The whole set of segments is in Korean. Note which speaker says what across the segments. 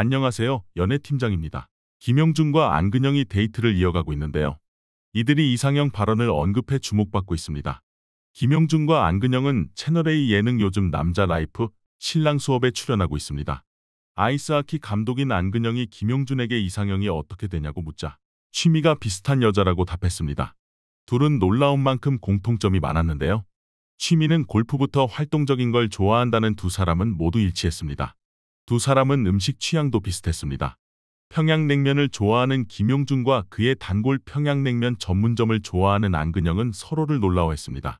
Speaker 1: 안녕하세요. 연애팀장입니다 김영준과 안근영이 데이트를 이어가고 있는데요. 이들이 이상형 발언을 언급해 주목받고 있습니다. 김영준과 안근영은 채널A 예능 요즘 남자 라이프 신랑 수업에 출연하고 있습니다. 아이스하키 감독인 안근영이 김영준에게 이상형이 어떻게 되냐고 묻자 취미가 비슷한 여자라고 답했습니다. 둘은 놀라운 만큼 공통점이 많았는데요. 취미는 골프부터 활동적인 걸 좋아한다는 두 사람은 모두 일치했습니다. 두 사람은 음식 취향도 비슷했습니다. 평양냉면을 좋아하는 김용준과 그의 단골 평양냉면 전문점을 좋아하는 안근영은 서로를 놀라워했습니다.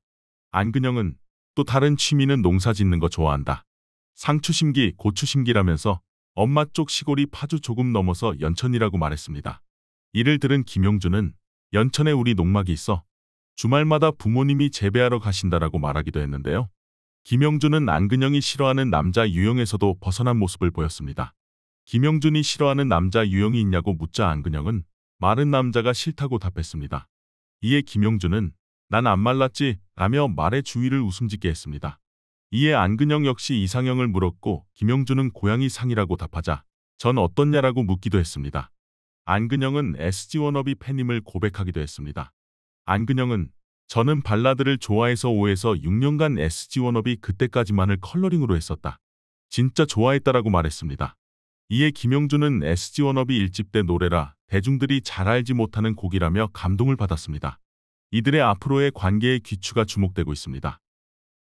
Speaker 1: 안근영은 또 다른 취미는 농사 짓는 거 좋아한다. 상추심기, 고추심기라면서 엄마 쪽 시골이 파주 조금 넘어서 연천이라고 말했습니다. 이를 들은 김용준은 연천에 우리 농막이 있어 주말마다 부모님이 재배하러 가신다라고 말하기도 했는데요. 김영준은 안근영이 싫어하는 남자 유형에서도 벗어난 모습을 보였습니다. 김영준이 싫어하는 남자 유형이 있냐고 묻자 안근영은 마른 남자가 싫다고 답했습니다. 이에 김영준은 난 안 말랐지 라며 말의 주위를 웃음짓게 했습니다. 이에 안근영 역시 이상형을 물었고 김영준은 고양이 상이라고 답하자 전 어떻냐라고 묻기도 했습니다. 안근영은 SG 워너비 팬임을 고백하기도 했습니다. 안근영은 저는 발라드를 좋아해서 5에서 6년간 SG 워너비 그때까지만을 컬러링으로 했었다. 진짜 좋아했다라고 말했습니다. 이에 김영준은 SG 워너비 1집 때 노래라 대중들이 잘 알지 못하는 곡이라며 감동을 받았습니다. 이들의 앞으로의 관계의 귀추가 주목되고 있습니다.